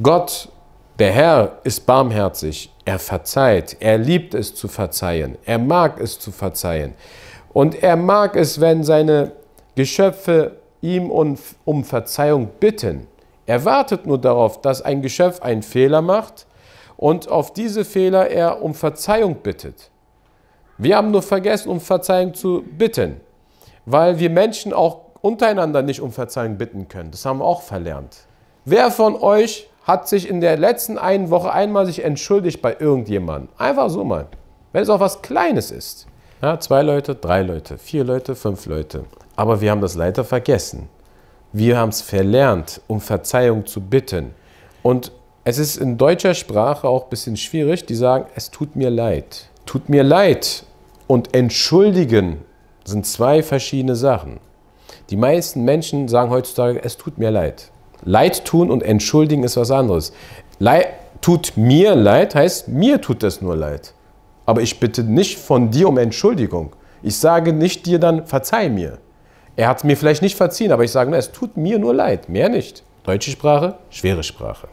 Gott, der Herr, ist barmherzig. Er verzeiht. Er liebt es zu verzeihen. Er mag es zu verzeihen. Und er mag es, wenn seine Geschöpfe ihm um Verzeihung bitten. Er wartet nur darauf, dass ein Geschöpf einen Fehler macht und auf diese Fehler er um Verzeihung bittet. Wir haben nur vergessen, um Verzeihung zu bitten, weil wir Menschen auch untereinander nicht um Verzeihung bitten können. Das haben wir auch verlernt. Wer von euch hat sich in der letzten einen Woche einmal sich entschuldigt bei irgendjemandem. Einfach so mal. Wenn es auch was Kleines ist. Ja, zwei Leute, drei Leute, vier Leute, fünf Leute. Aber wir haben das leider vergessen. Wir haben es verlernt, um Verzeihung zu bitten. Und es ist in deutscher Sprache auch ein bisschen schwierig, die sagen, es tut mir leid. Tut mir leid und entschuldigen sind zwei verschiedene Sachen. Die meisten Menschen sagen heutzutage, es tut mir leid. Leid tun und entschuldigen ist was anderes. Leid tut mir leid heißt, mir tut das nur leid. Aber ich bitte nicht von dir um Entschuldigung. Ich sage nicht dir dann, verzeih mir. Er hat es mir vielleicht nicht verziehen, aber ich sage, nur, es tut mir nur leid, mehr nicht. Deutsche Sprache, schwere Sprache.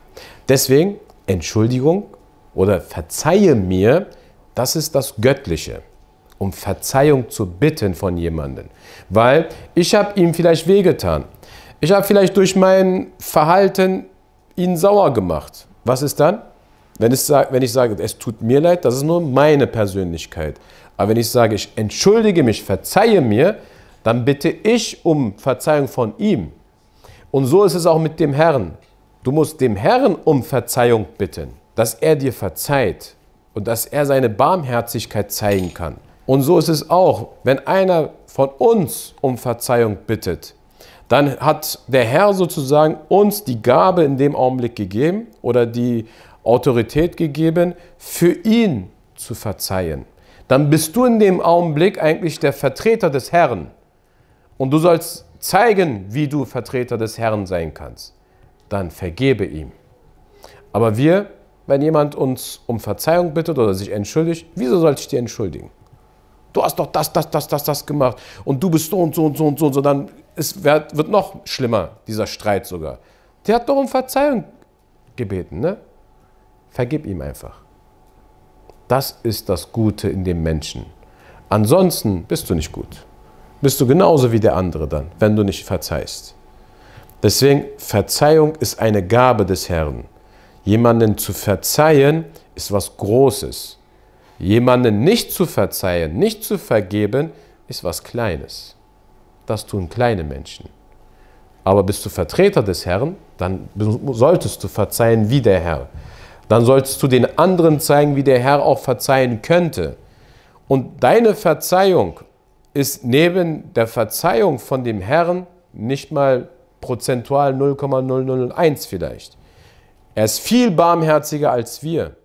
Deswegen Entschuldigung oder verzeihe mir, das ist das Göttliche um Verzeihung zu bitten von jemandem, weil ich habe ihm vielleicht wehgetan ich habe vielleicht durch mein Verhalten ihn sauer gemacht. Was ist dann? Wenn ich, sage, wenn ich sage, es tut mir leid, das ist nur meine Persönlichkeit. Aber wenn ich sage, ich entschuldige mich, verzeihe mir, dann bitte ich um Verzeihung von ihm. Und so ist es auch mit dem Herrn. Du musst dem Herrn um Verzeihung bitten, dass er dir verzeiht und dass er seine Barmherzigkeit zeigen kann. Und so ist es auch, wenn einer von uns um Verzeihung bittet, dann hat der Herr sozusagen uns die Gabe in dem Augenblick gegeben oder die Autorität gegeben, für ihn zu verzeihen. Dann bist du in dem Augenblick eigentlich der Vertreter des Herrn. Und du sollst zeigen, wie du Vertreter des Herrn sein kannst. Dann vergebe ihm. Aber wir, wenn jemand uns um Verzeihung bittet oder sich entschuldigt, wieso soll ich dir entschuldigen? Du hast doch das, das, das, das, das gemacht und du bist so und so und so und so und so. Dann es wird noch schlimmer, dieser Streit sogar. Der hat doch um Verzeihung gebeten, ne? Vergib ihm einfach. Das ist das Gute in dem Menschen. Ansonsten bist du nicht gut. Bist du genauso wie der andere dann, wenn du nicht verzeihst. Deswegen, Verzeihung ist eine Gabe des Herrn. Jemanden zu verzeihen ist was Großes. Jemanden nicht zu verzeihen, nicht zu vergeben, ist was Kleines. Das tun kleine Menschen. Aber bist du Vertreter des Herrn, dann solltest du verzeihen wie der Herr. Dann solltest du den anderen zeigen, wie der Herr auch verzeihen könnte. Und deine Verzeihung ist neben der Verzeihung von dem Herrn nicht mal prozentual 0,001 vielleicht. Er ist viel barmherziger als wir.